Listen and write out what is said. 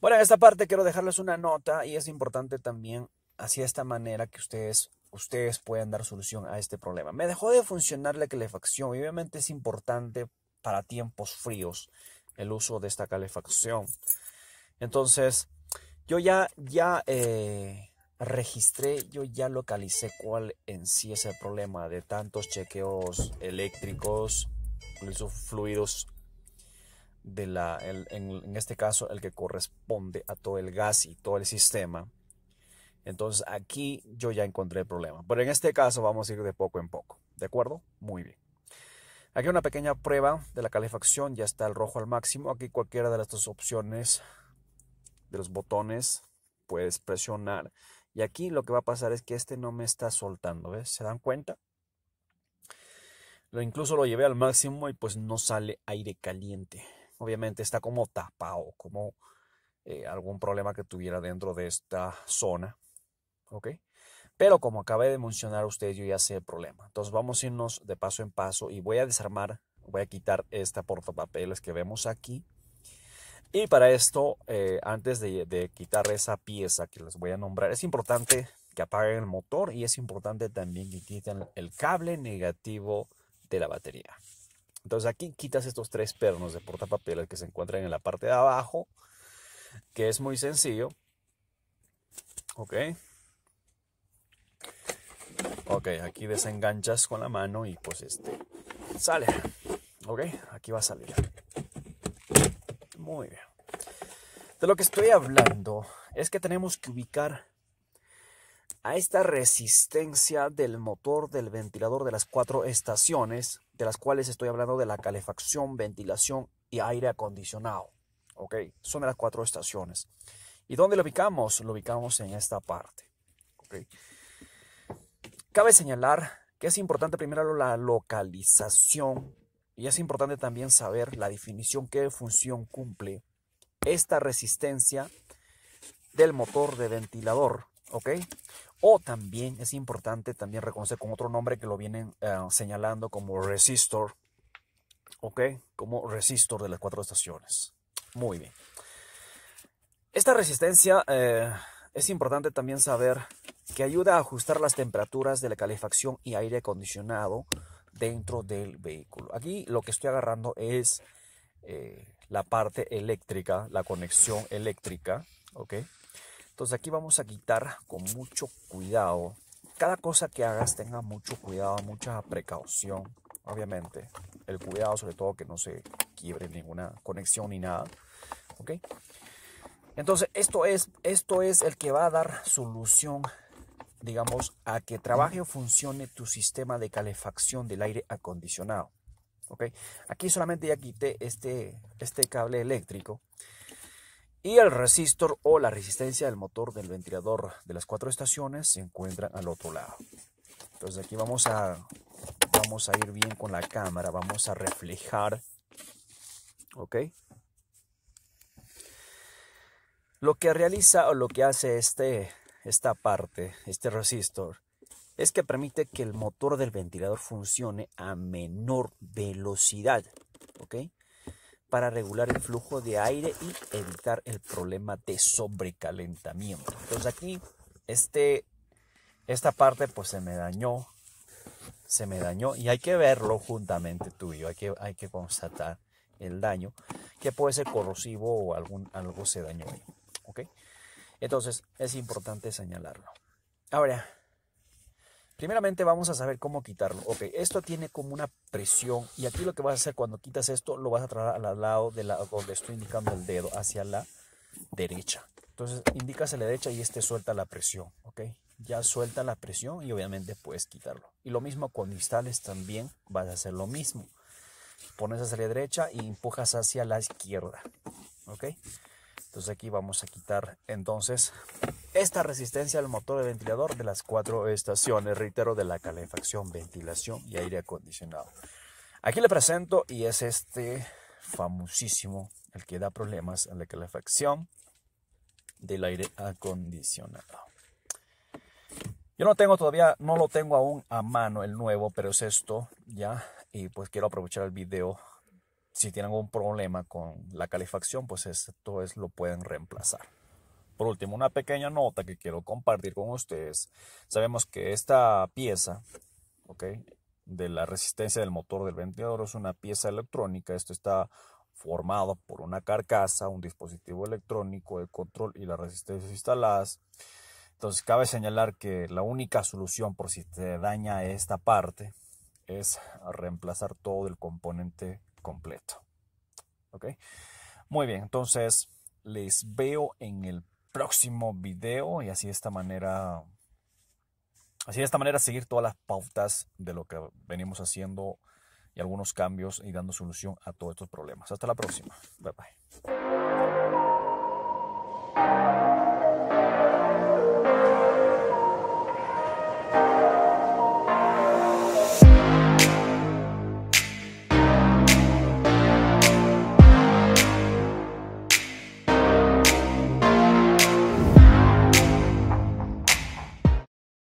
Bueno, en esta parte quiero dejarles una nota y es importante también hacia esta manera que ustedes ustedes puedan dar solución a este problema. Me dejó de funcionar la calefacción y obviamente es importante para tiempos fríos el uso de esta calefacción. Entonces, yo ya, ya eh, registré, yo ya localicé cuál en sí es el problema de tantos chequeos eléctricos, incluso fluidos en, este caso, el que corresponde a todo el gas y todo el sistema. Entonces aquí yo ya encontré el problema. Pero en este caso vamos a ir de poco en poco. ¿De acuerdo? Muy bien. Aquí una pequeña prueba de la calefacción. Ya está el rojo al máximo. Aquí cualquiera de las dos opciones de los botones puedes presionar. Y aquí lo que va a pasar es que este no me está soltando. ¿ves? ¿Se dan cuenta? Lo, incluso lo llevé al máximo y pues no sale aire caliente obviamente está como tapado, como eh, algún problema que tuviera dentro de esta zona. Pero como acabé de mencionar a usted, yo ya sé el problema. Entonces vamos a irnos de paso en paso y voy a desarmar, voy a quitar esta papeles que vemos aquí. Y para esto, eh, antes de, de quitar esa pieza que les voy a nombrar, es importante que apaguen el motor y es importante también que quiten el cable negativo de la batería. Entonces aquí quitas estos tres pernos de portapapeles que se encuentran en la parte de abajo, que es muy sencillo. Ok. Ok, aquí desenganchas con la mano y pues este sale. Ok, aquí va a salir. Muy bien. De lo que estoy hablando es que tenemos que ubicar a esta resistencia del motor del ventilador de las cuatro estaciones de las cuales estoy hablando de la calefacción, ventilación y aire acondicionado. Ok, son las cuatro estaciones. ¿Y dónde lo ubicamos? Lo ubicamos en esta parte. Cabe señalar que es importante primero la localización y es importante también saber la definición, qué función cumple esta resistencia del motor de ventilador. ¿Ok? O también es importante también reconocer con otro nombre que lo vienen eh, señalando como resistor. ¿Ok? Como resistor de las cuatro estaciones. Muy bien. Esta resistencia eh, es importante también saber que ayuda a ajustar las temperaturas de la calefacción y aire acondicionado dentro del vehículo. Aquí lo que estoy agarrando es eh, la parte eléctrica, la conexión eléctrica, ¿ok? Entonces aquí vamos a quitar con mucho cuidado. Cada cosa que hagas tenga mucho cuidado, mucha precaución, obviamente. El cuidado sobre todo que no se quiebre ninguna conexión ni nada. ¿Ok? Entonces esto es, esto es el que va a dar solución, digamos, a que trabaje o funcione tu sistema de calefacción del aire acondicionado. ¿Ok? Aquí solamente ya quité este, este cable eléctrico. Y el resistor o la resistencia del motor del ventilador de las cuatro estaciones se encuentran al otro lado. Entonces aquí vamos a, vamos a ir bien con la cámara, vamos a reflejar. ¿Ok? Lo que realiza o lo que hace este, esta parte, este resistor, es que permite que el motor del ventilador funcione a menor velocidad. ¿Ok? para regular el flujo de aire y evitar el problema de sobrecalentamiento. Entonces aquí este, esta parte pues se me dañó, se me dañó y hay que verlo juntamente tú hay que, hay que constatar el daño que puede ser corrosivo o algún, algo se dañó Entonces es importante señalarlo. Ahora, Primeramente vamos a saber cómo quitarlo. Ok, esto tiene como una presión y aquí lo que vas a hacer cuando quitas esto lo vas a traer al lado de la, donde estoy indicando el dedo, hacia la derecha. Entonces indicas a la derecha y este suelta la presión, ok. Ya suelta la presión y obviamente puedes quitarlo. Y lo mismo cuando instales también vas a hacer lo mismo. Pones hacia la derecha y empujas hacia la izquierda, ok. Entonces aquí vamos a quitar entonces esta resistencia al motor de ventilador de las cuatro estaciones, reitero, de la calefacción, ventilación y aire acondicionado. Aquí le presento y es este famosísimo, el que da problemas a la calefacción del aire acondicionado. Yo no tengo todavía, no lo tengo aún a mano el nuevo, pero es esto ya. Y pues quiero aprovechar el video. Si tienen algún problema con la calefacción, pues esto es, lo pueden reemplazar. Por último, una pequeña nota que quiero compartir con ustedes. Sabemos que esta pieza, ¿ok? De la resistencia del motor del ventilador es una pieza electrónica. Esto está formado por una carcasa, un dispositivo electrónico de control y las resistencias instaladas. Entonces cabe señalar que la única solución por si te daña esta parte es reemplazar todo el componente completo. ¿Ok? Muy bien, entonces les veo en el próximo video y así de esta manera, así de esta manera seguir todas las pautas de lo que venimos haciendo y algunos cambios y dando solución a todos estos problemas. Hasta la próxima. Bye bye.